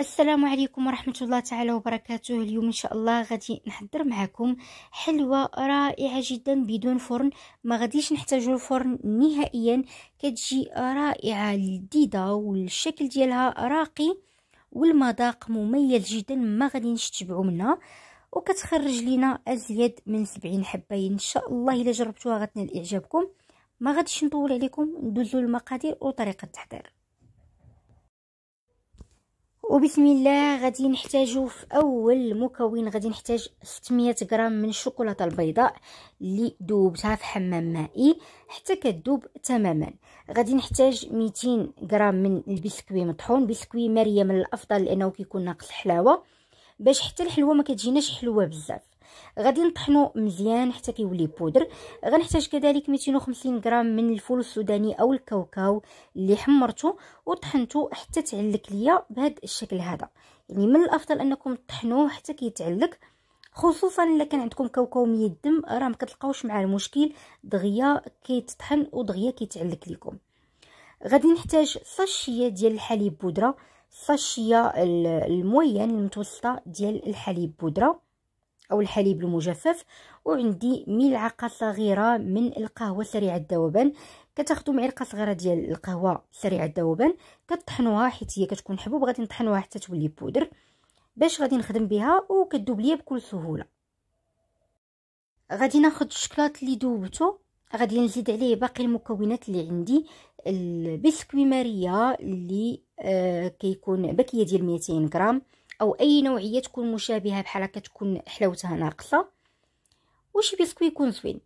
السلام عليكم ورحمة الله تعالى وبركاته اليوم إن شاء الله غادي نحضر معكم حلوة رائعة جدا بدون فرن ما غاديش نحتاجو الفرن نهائيا كتجي رائعة لديدة والشكل ديالها راقي والمذاق مميز جدا ما غادي نشتبعو منها وكتخرج لينا ازيد من سبعين حبايه ان شاء الله الا جربتوها غتنال اعجابكم ما غاديش نطول عليكم ندوزو المقادير وطريقه التحضير وبسم الله غادي نحتاجو في اول مكون غادي نحتاج 600 غرام من الشوكولاته البيضاء اللي ذوبتها في حمام مائي حتى كتذوب تماما غادي نحتاج 200 غرام من البسكوي مطحون بسكوي مريم من الافضل لانه كيكون ناقص الحلاوه باش حتى الحلوه ما كتجيناش حلوه بزاف غادي نطحنو مزيان حتى كيولي بودر غنحتاج كذلك 250 غرام من الفول السوداني او الكاوكاو اللي حمرته وطحنته حتى تعلك ليا بهذا الشكل هذا يعني من الافضل انكم تطحنوه حتى كيتعلك خصوصا الا كان عندكم كاوكاو ميه الدم راه ما كتلقاوش معاه المشكل دغيا كيتطحن ودغيا كيتعلك لكم غادي نحتاج صاشيه ديال الحليب بودره صاشيه الموين المتوسطه ديال الحليب بودره أو الحليب المجفف وعندي ملعقة صغيرة من القهوة سريعة الذوبان كتاخدو معلقة صغيرة ديال القهوة سريعة الذوبان كطحنوها حيت هي كتكون حبوب غادي نطحنوها حتى تولي بودر باش غادي نخدم بها وكتذوب ليا بكل سهولة غادي ناخد الشكلاط اللي ذوبته غادي نزيد عليه باقي المكونات اللي عندي البسكوي ماريا اللي آه كيكون بكيه ديال 200 غرام او اي نوعيه تكون مشابهه بحال هكا تكون حلاوتها ناقصه وشي بيسكوي يكون زوين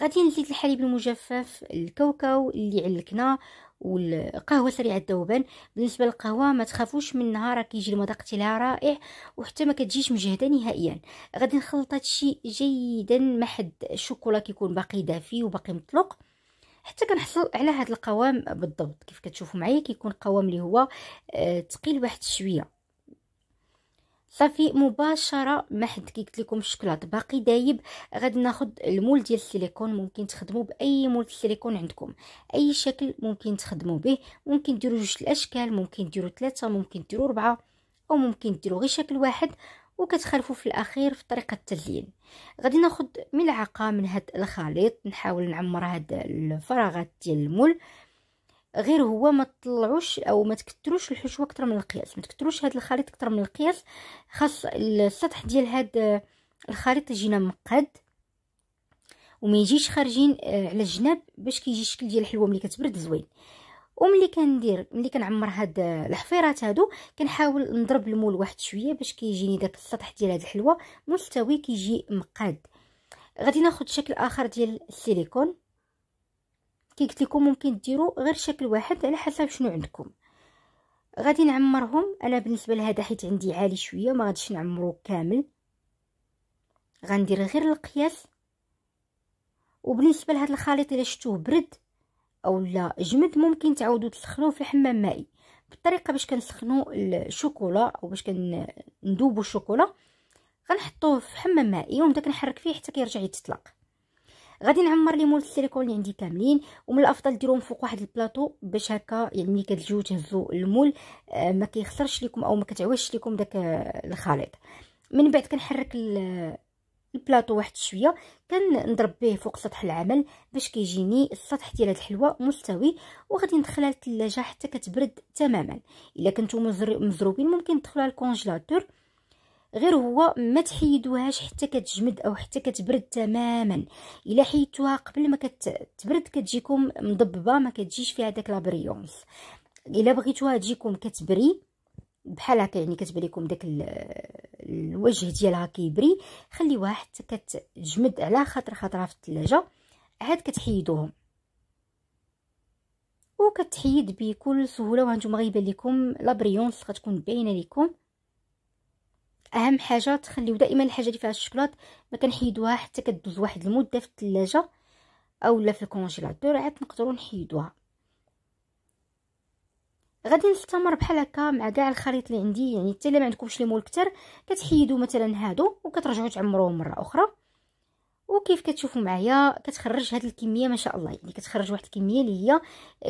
غادي نزيد الحليب المجفف الكاوكاو اللي علكنا والقهوه سريعه الذوبان بالنسبه للقهوه ما تخافوش منها راه كيجي المذاق ديالها رائع وحتى ما كتجيش مجهده نهائيا غادي نخلط هادشي جيدا مع حد الشوكولا كيكون باقي دافي وباقي مطلق حتى كنحصل على هذا القوام بالضبط كيف كتشوفوا معايا كيكون قوام اللي هو ثقيل آه، واحد شويه صافي مباشره ما حد قلت لكم الشكلاط باقي دايب غادي ناخذ المول ديال السيليكون ممكن تخدموا باي مول السيليكون عندكم اي شكل ممكن تخدموا به ممكن ديروا جوج الاشكال ممكن ديروا ثلاثه ممكن ديروا اربعه او ممكن ديروا غير شكل واحد وكتخلفوا في الاخير في طريقه التزيين غادي ناخذ ملعقه من هاد الخليط نحاول نعمر هاد الفراغات ديال المول غير هو ما تطلعوش او ما تكتروش الحشوه اكثر من القياس ما تكتروش هذا الخليط اكثر من القياس خاص السطح ديال هذا آه، الخليط يجينا مقاد وما يجيش خارجين آه، على الجناب باش كيجي الشكل ديال الحلوه ملي كتبرد زوين وملي كندير ملي كنعمر هاد آه، الحفيرات هادو كنحاول نضرب المول واحد شويه باش كيجيني داك السطح ديال هاد الحلوه مستوي كيجي مقاد غادي ناخد شكل اخر ديال السيليكون كي قلت لكم ممكن ديروا غير شكل واحد على حسب شنو عندكم غادي نعمرهم انا بالنسبه لهذا حيت عندي عالي شويه ما غاديش نعمرو كامل غندير غير القياس وبالنسبه لهذا الخليط الا شفتوه برد او لا جمد ممكن تعودوا تسخنوه في الحمام مائي بالطريقه باش كنسخنوا الشوكولا او باش كندوبوا الشوكولا غنحطوه في حمام مائي ونبدا كنحرك فيه حتى كيرجع يتطلق غادي نعمر لي مول السيليكون اللي عندي كاملين ومن الافضل ديرهم فوق واحد البلاطو باش هكا يعني كتجيو تهزوا المول آه، ما كيخسرش لكم او ما كتعواش لكم داك آه، الخليط من بعد كنحرك البلاطو واحد شويه كنضرب به فوق سطح العمل باش كيجيني السطح ديال هاد الحلوه مستوي وغادي ندخلها للثلاجه حتى كتبرد تماما الا كنتو مزروبين ممكن تدخلوها للكونجيلاتور غير هو ما تحيدوهاش حتى كتجمد او حتى كتبرد تماما الا حيدتوها قبل ما كتبرد كتجيكم مضببه ما كتجيش فيها داك لابريونس الا بغيتوها تجيكم كتبري بحال هكا يعني كتبان لكم داك الوجه ديالها كيبري خليوها حتى كتجمد على خاطر خاطرها في الثلاجه عاد كتحيدوهم وكتحيد بكل سهوله وهانتوما غيبان لكم لابريونس غتكون باينه لكم اهم حاجه تخليو دائما الحاجه اللي فيها الشوكولات ما كنحيدوها حتى كدوز واحد المده في الثلاجه اولا في الكونجيلاتور عاد نقدروا نحيدوها غادي نستمر بحال هكا مع كاع الخليط اللي عندي يعني حتى الا ما عندكمش ليمون كتر كتحيدوا مثلا هادو وكترجعوا تعمروهم مره اخرى وكيف كتشوفوا معايا كتخرج هذه الكميه ما شاء الله يعني كتخرج واحد الكميه اللي هي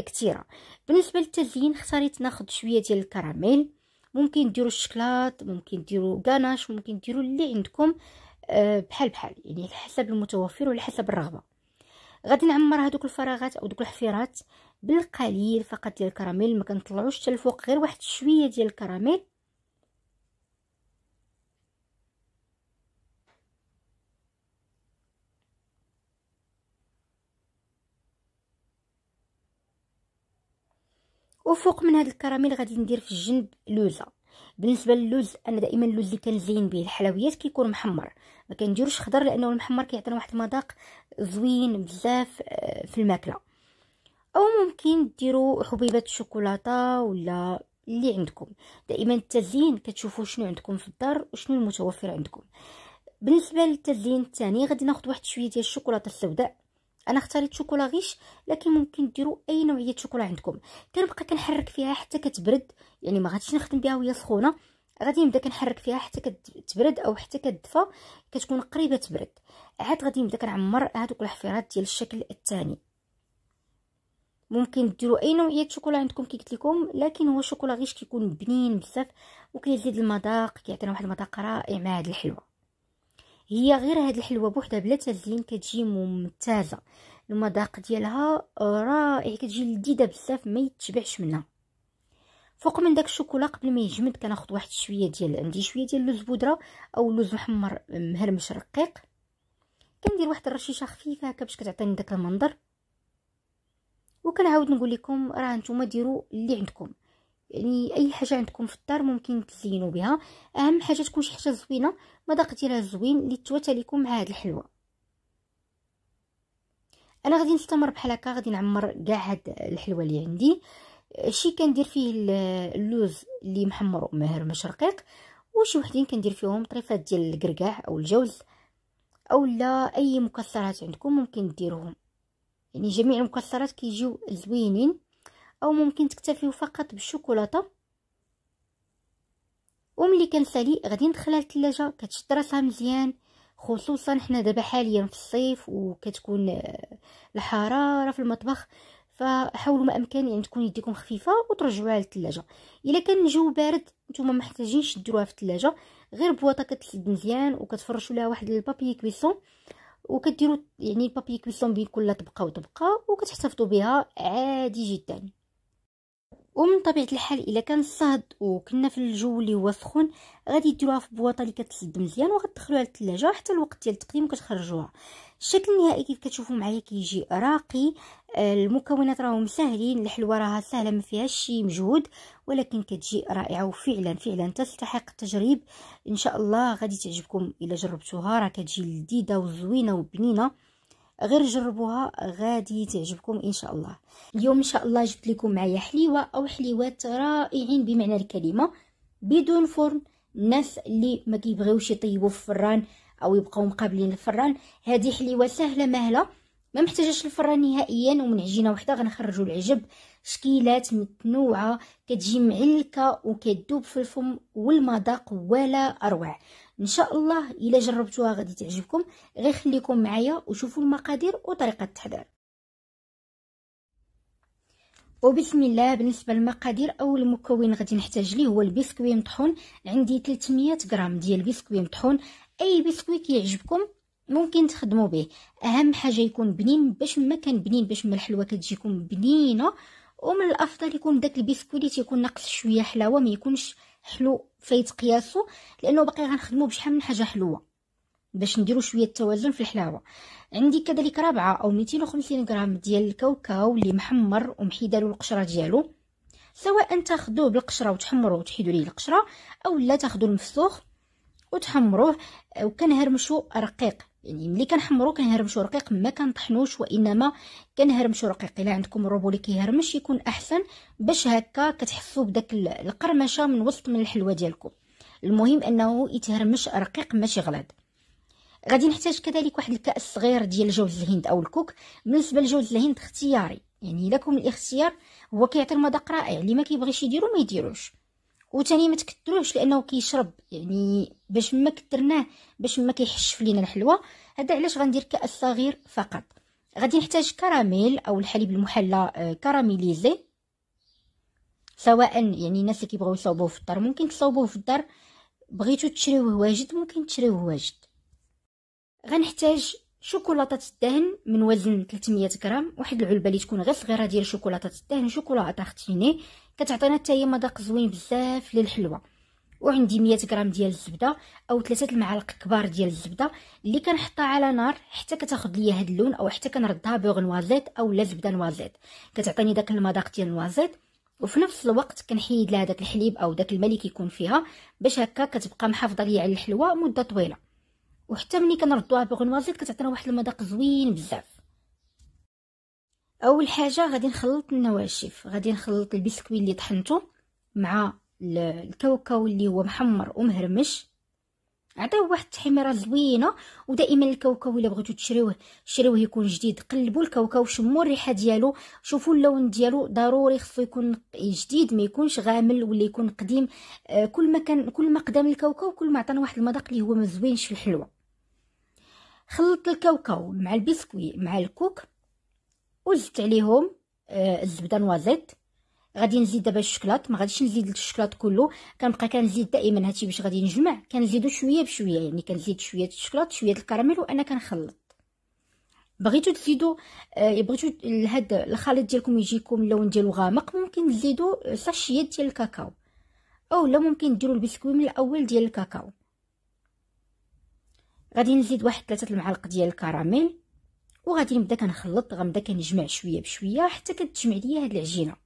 كثيره بالنسبه للتزيين اختاريت ناخذ شويه ديال الكراميل ممكن ديروا الشكلاط ممكن ديروا غاناش ممكن ديروا اللي عندكم آه، بحال بحال يعني على حسب المتوفر وعلى حسب الرغبه غادي نعمر هذوك الفراغات او دوك الحفيرات بالقليل فقط ديال الكراميل ما كنطلعوش حتى الفوق غير واحد شويه ديال الكراميل وفوق من هاد الكراميل غادي ندير في الجنب لوزه بالنسبه للوز انا دائما اللوز اللي كنزين به الحلويات كيكون محمر ما كنديروش خضر لانه المحمر كيعطينا واحد المذاق زوين بزاف آه، في الماكله او ممكن ديروا حبيبات الشوكولاته ولا اللي عندكم دائما التزيين كتشوفوا شنو عندكم في الدار وشنو المتوفر عندكم بالنسبه للتزيين الثاني غادي ناخذ واحد شويه ديال الشوكولاته السوداء انا اختاريت شوكولا غيش لكن ممكن ديروا اي نوعيه شوكولا عندكم كنبقى كنحرك فيها حتى كتبرد يعني ما غاديش نخدم بها وهي سخونه غادي نبدا كنحرك فيها حتى كتبرد او حتى كتدفى كتكون قريبه تبرد عاد غادي نبدا كنعمر هذوك الحفيرات ديال الشكل الثاني ممكن ديروا اي نوعيه شوكولا عندكم كي قلت لكم لكن هو شوكولا غيش كيكون بنين بزاف وكيزيد المذاق كيعطينا واحد المذاق رائع مع هذه الحلوه هي غير هاد الحلوه بوحدها بلا تزيين كتجي ممتازه المذاق ديالها رائع كتجي لذيذه بزاف ما يتشبعش منها فوق من داك الشوكولا قبل ما يجمد كناخذ واحد شويه ديال عندي شويه ديال اللوز بودره او اللوز محمر مهرمش رقيق كندير واحد الرشيشه خفيفه هكا باش كتعطيني داك المنظر وكنعاود نقول لكم راه نتوما ديروا اللي عندكم يعني اي حاجه عندكم في الدار ممكن تزينوا بها اهم حاجه تكون شي حاجه زوينه مذاق ديالها زوين اللي تواتى لكم مع هاد الحلوه انا غادي نستمر بحال هكا غادي نعمر كاع هاد الحلوه اللي عندي شي كندير فيه اللوز اللي محمر ومهر مش رقيق وشي وحدين كندير فيهم طريفات ديال الكركاع او الجوز او لا اي مكسرات عندكم ممكن ديروهم يعني جميع المكسرات كيجيو زوينين او ممكن تكتفيو فقط بالشوكولاته وملي كنسالي غادي ندخلها للثلاجه كتشد راسها مزيان خصوصا حنا دابا حاليا في الصيف وكتكون آه، الحراره في المطبخ فحاولوا ما امكن يعني تكون يديكم خفيفه وترجعوها للثلاجه الا كان الجو بارد نتوما ما محتاجينش ديروها في الثلاجه غير بواطه كتسد مزيان وكتفرشوا لها واحد البابي كويسون وكديروا يعني البابي كويسون بين كل طبقه وطبقه وكتحتفظوا بها عادي جدا ومن طبيعه الحال الا كان الصهد وكنا في الجو اللي هو سخون غادي ديروها في بواطه اللي كتسد مزيان وغتدخلوها للثلاجه حتى الوقت ديال التقديم كتخرجوها الشكل النهائي كيف كتشوفوا معايا كيجي راقي آه، المكونات راهم ساهلين الحلوه راها سهله ما فيهاش شي مجهود ولكن كتجي رائعه وفعلا فعلا تستحق التجريب ان شاء الله غادي تعجبكم الا جربتوها راه كتجي لذيذه وزوينه وبنينه غير جربوها غادي تعجبكم ان شاء الله اليوم ان شاء الله جبت لكم معايا حليوه او حليوات رائعين بمعنى الكلمه بدون فرن الناس اللي ما كيبغيوش يطيبوا في الفران او يبقاو مقابلين الفران هذه حليوه سهله مهله ما محتاجاش الفران نهائيا ومن عجينه وحده غنخرجوا العجب شكيلات متنوعه كتجي معلكه وكتذوب في الفم والمذاق ولا اروع ان شاء الله الا جربتوها غادي تعجبكم غير خليكم معايا وشوفوا المقادير وطريقه التحضير وبسم الله بالنسبه للمقادير اول مكون غادي نحتاج ليه هو البسكوي مطحون عندي 300 غرام ديال البسكوي مطحون اي بسكوي كيعجبكم ممكن تخدموا به اهم حاجه يكون بنين باش ما كان بنين باش من الحلوه كتجيكم بنينه ومن الافضل يكون داك البسكوي اللي تيكون ناقص شويه حلاوه ما يكونش حلو فايت قياسه لانه باقي غنخدمو بشحال من حاجه حلوه باش نديرو شويه التوازن في الحلاوه عندي كذلك رابعه او 250 غرام ديال الكاوكاو اللي محمر ومحيده له القشره ديالو سواء تاخذوه بالقشره وتحمروه وتحيدوا ليه القشره اولا تاخذوا المفسوخ وتحمروه وكنهرمشوا رقيق يعني ملي كنحمرو كنهرمشو رقيق ما كنطحنوش وانما كنهرمشو رقيق الا عندكم الروبو اللي كيهرمش يكون احسن باش هكا كتحسوا بداك القرمشه من وسط من الحلوه ديالكم المهم انه يتهرمش رقيق ماشي غلاض غادي نحتاج كذلك واحد الكاس صغير ديال جوز الهند او الكوك بالنسبه لجوز الهند اختياري يعني لكم الاختيار هو كيعطي المذاق رائع اللي ما كيبغيش يديرو ما يديروش وثاني ما تكثروهش لانه كيشرب يعني باش ما كثرناه باش ما كيحشف لينا الحلوى هذا علاش غندير كاس صغير فقط غادي نحتاج كراميل او الحليب المحلى آه، كراميليزي سواء يعني الناس اللي كيبغيو يصاوبوه في الدار ممكن تصاوبوه في الدار بغيتو تشريوه واجد ممكن تشريوه واجد غنحتاج شوكولاطة الدهن من وزن 300 غرام واحد العلبة اللي تكون غير صغيرة ديال شوكولاطة الدهن شوكولاطة ختيني كتعطينا حتى هي مذاق زوين بزاف للحلوى وعندي 100 غرام ديال الزبده او ثلاثه المعالق كبار ديال الزبده اللي كنحطها على نار حتى كتاخذ ليا هاد اللون او حتى كنردها نوازيت او لا زبده نوازيت كتعطيني داك المذاق ديال نوازيت وفي نفس الوقت كنحيد لها داك الحليب او داك الملي كيكون فيها باش هكا كتبقى محافظه ليا على الحلوى مده طويله وحتى ملي كنردوها بوغنوازيت كتعطينا واحد المذاق زوين بزاف اول حاجه غادي نخلط النواشف غادي نخلط البسكوي اللي طحنته مع الكاوكاو اللي هو محمر ومهرمش عطيه واحد التحميره زوينه ودائما الكاوكاو الا بغيتو تشريوه شريوه يكون جديد قلبوا الكاوكاو شموا الريحه ديالو شوفوا اللون ديالو ضروري خصو يكون جديد ما يكونش غامل ولا يكون قديم آه كل ما كان كل ما قدام الكاوكاو كل ما عطانا واحد المذاق اللي هو مزوينش في الحلوه خلطت الكاوكاو مع البسكوي مع الكوك وزدت عليهم آه، الزبده نوازيت غادي نزيد دابا الشكلاط ما غاديش نزيد الشكلاط كله كنبقى كنزيد دائما هادشي باش غادي نجمع كنزيدو شويه بشويه يعني كنزيد شويه الشكلاط شويه الكراميل وانا كنخلط بغيتو تزيدو آه إيه، بغيتو هاد الخليط ديالكم يجيكم اللون ديالو غامق ممكن تزيدو ساشيات ديال الكاكاو اولا ممكن ديروا البسكوي من الاول ديال الكاكاو غادي نزيد واحد ثلاثه المعالق ديال الكراميل وغادي نبدا كنخلط غنبدا كنجمع شويه بشويه حتى كتجمع ليا هاد العجينه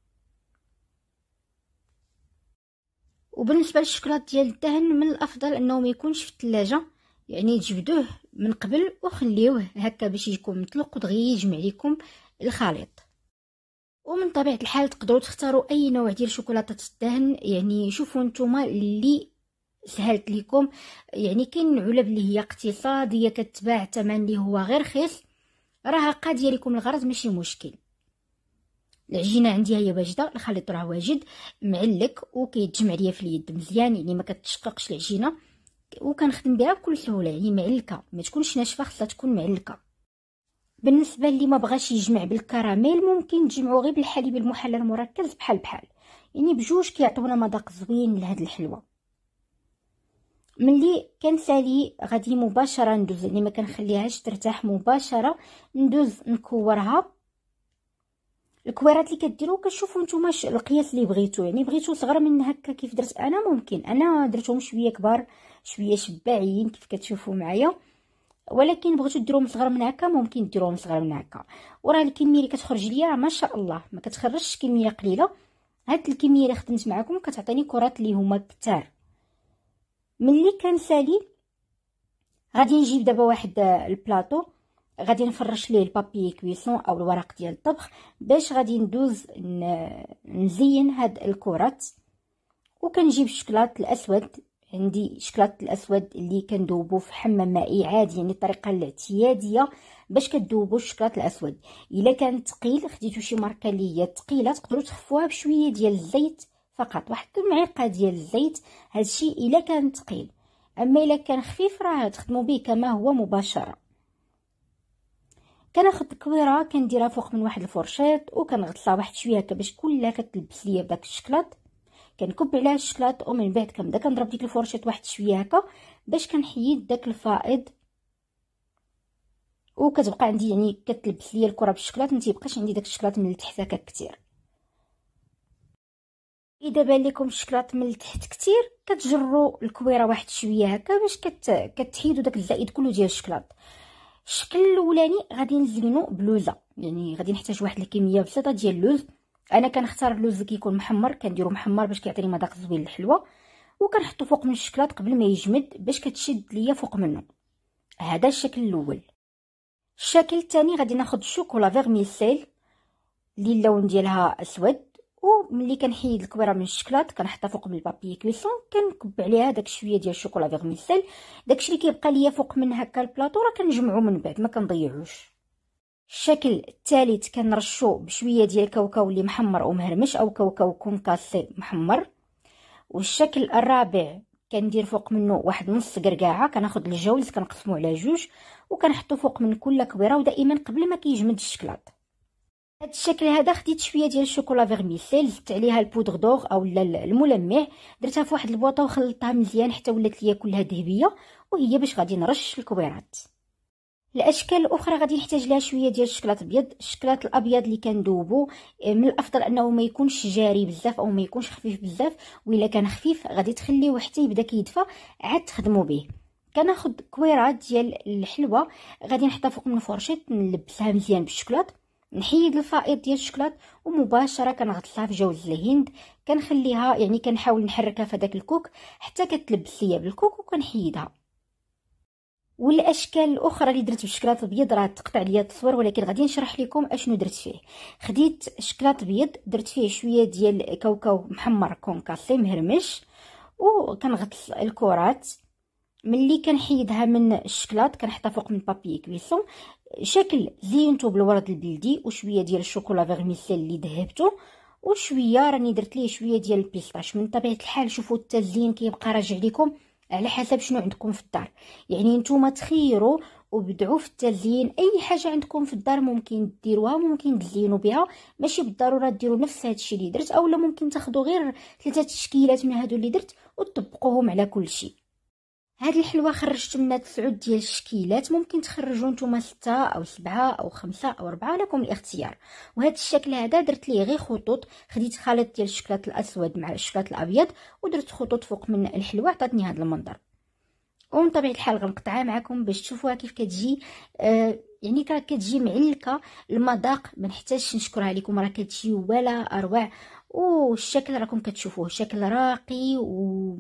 وبالنسبه للشكلاط ديال الدهن من الافضل انه ما يكونش في الثلاجه يعني تجبدوه من قبل وخليوه هكا باش يكون مطلق ودغيا يجمع لكم الخليط ومن طبيعه الحال تقدروا تختاروا اي نوع ديال شوكولاته الدهن يعني شوفوا نتوما اللي سهلت لكم يعني كاين علب اللي هي اقتصاديه كتباع ثمن اللي هو غير رخيص راه قاديه لكم الغرض ماشي مشكل العجينه عندي هي واجده الخليط راه واجد معلك وكيتجمع ليا في اليد مزيان يعني ما كتشققش العجينه وكنخدم بها بكل سهوله يعني معلكه ما تكونش ناشفه خصها تكون معلكه بالنسبه اللي ما بغاش يجمع بالكراميل ممكن تجمعوا غير بالحليب المحلى المركز بحال بحال يعني بجوج كيعطيونا مذاق زوين لهاد الحلوه ملي كنسالي غادي مباشره ندوز يعني ما كنخليهاش ترتاح مباشره ندوز نكورها الكويرات اللي كديروا كتشوفوا نتوما القياس اللي بغيتو يعني بغيتو صغر من هكا كيف درت انا ممكن انا درتهم شويه كبار شويه شباعين كيف كتشوفوا معايا ولكن بغيتو ديروهم صغر من هكا ممكن ديروهم صغر من هكا وراه الكميه اللي كتخرج ليا ما شاء الله ما كتخرجش كميه قليله هاد الكميه اللي خدمت معكم كتعطيني كرات اللي هما كثار ملي كنسالي غادي نجيب دابا واحد آه، البلاطو غادي نفرش ليه البابي كويسون او الورق ديال الطبخ باش غادي ندوز نزين هاد الكرات وكنجيب الشكلاط الاسود عندي الشكلاط الاسود اللي كندوبو في حمام مائي عادي يعني الطريقه الاعتياديه باش كدوبو الشكلاط الاسود الا كان ثقيل خديتو شي ماركه اللي هي ثقيله تقدروا تخفوها بشويه ديال الزيت فقط واحد المعلقه ديال الزيت الشيء الا كان ثقيل اما الا كان خفيف راه تخدموا به كما هو مباشره كناخذ الكويره كنديرها فوق من واحد الفرشيط وكنغطيها واحد شويه هكا باش كلها كتلبس ليا بداك الشكلاط كنكب عليها الشكلاط ومن بعد كنبدا كنضرب ديك الفرشيط واحد شويه هكا باش كنحيد داك الفائض وكتبقى عندي يعني كتلبس ليا الكره بالشكلاط ما تيبقاش عندي داك الشكلاط من التحت هكا كتير اذا بان لكم الشكلاط من التحت كثير كتجروا الكويره واحد شويه هكا باش كت... كتحيدوا داك الزائد كله ديال الشكلاط الشكل الاولاني غادي نزينو بلوزه يعني غادي نحتاج واحد الكميه بسيطه ديال اللوز انا كنختار اللوز كيكون محمر كنديرو محمر باش كيعطيني مذاق زوين للحلوى وكنحطو فوق من الشكلاط قبل ما يجمد باش كتشد ليا فوق منه هذا الشكل الاول الشكل الثاني غادي ناخد الشوكولا فيرميسيل اللي اللون ديالها اسود وملي كنحيد الكبيره من الشكلاط كنحطها فوق من البابي كويسون كنكب عليها داك شويه ديال الشوكولا فيغميسيل داكشي اللي كيبقى ليا فوق من هكا البلاطو راه كنجمعو من بعد ما كنضيعوش الشكل الثالث كنرشو بشويه ديال الكاوكاو اللي محمر ومهرمش او كاوكاو كونكاسي محمر والشكل الرابع كندير فوق منه واحد نص قرقاعه كناخد الجولز كنقسمو على جوج وكنحطو فوق من كل كبيره ودائما قبل ما كيجمد الشكلاط هاد الشكل هذا خديت شويه ديال الشوكولا فيغميسيل زدت عليها البودغ دوغ اولا الملمع درتها في واحد البوطه وخلطتها مزيان حتى ولات ليا كلها ذهبيه وهي باش غادي نرش الكويرات الاشكال الاخرى غادي نحتاج لها شويه ديال الشكلاط الابيض الشكلاط الابيض اللي كندوبو آه، من الافضل انه ما يكونش جاري بزاف او ما يكونش خفيف بزاف وإلا كان خفيف غادي تخليه حتى يبدا كيدفى عاد تخدمو به كناخد كويرات ديال الحلوه غادي نحطها فوق من الفرشيط نلبسها مزيان بالشكلاط نحيد الفائض ديال الشكلاط ومباشره كنغطسها في جوز الهند كنخليها يعني كنحاول نحركها في داك الكوك حتى كتلبس ليا بالكوك وكنحيدها والاشكال الاخرى اللي درت بالشكلاط ابيض راه تقطع ليا التصوير ولكن غادي نشرح لكم اشنو درت فيه خديت شكلاط ابيض درت فيه شويه ديال كاوكاو محمر كونكاسي مهرمش وكنغطس الكرات ملي كنحيدها من الشكلاط كنحطها فوق من بابي كويسون شكل زينته بالورد البلدي وشويه ديال الشوكولا فيرميسيل اللي ذهبته وشويه راني درت ليه شويه ديال البيستاش من طبيعه الحال شوفوا التزيين كيبقى راجع لكم على حسب شنو عندكم في الدار يعني نتوما تخيروا وبدعوا في التزيين اي حاجه عندكم في الدار ممكن ديروها ممكن تزينوا بها ماشي بالضروره ديروا نفس هذا الشيء اللي درت اولا ممكن تاخذوا غير ثلاثه تشكيلات من هادو اللي درت وتطبقوهم على كل شيء هاد الحلوى خرجت منها تسعود ديال الشكيلات ممكن تخرجوا نتوما ستة او سبعة او خمسة او ربعة لكم الاختيار وهاد الشكل هذا درت ليه غير خطوط خديت خليط ديال الشكلاط الاسود مع الشكلاط الابيض ودرت خطوط فوق من الحلوى عطاتني هاد المنظر ومن طبيعه الحال غنقطعها معكم باش تشوفوها كيف كتجي آه يعني راه كتجي معلكه المذاق ما نحتاجش نشكرها لكم راه كتجي ولا اروع والشكل راكم كتشوفوه شكل راقي و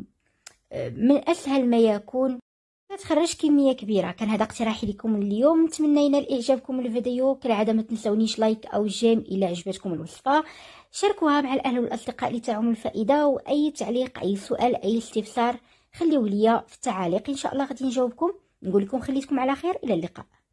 من اسهل ما يكون كتخرج كميه كبيره كان هذا اقتراحي لكم اليوم نتمنى ينال اعجابكم الفيديو كالعاده ما تنسونيش لايك او جيم الى عجبتكم الوصفه شاركوها مع الاهل والاصدقاء لتعم الفائده واي تعليق اي سؤال اي استفسار خليه ليا في التعاليق ان شاء الله غادي نجاوبكم نقول لكم خليتكم على خير الى اللقاء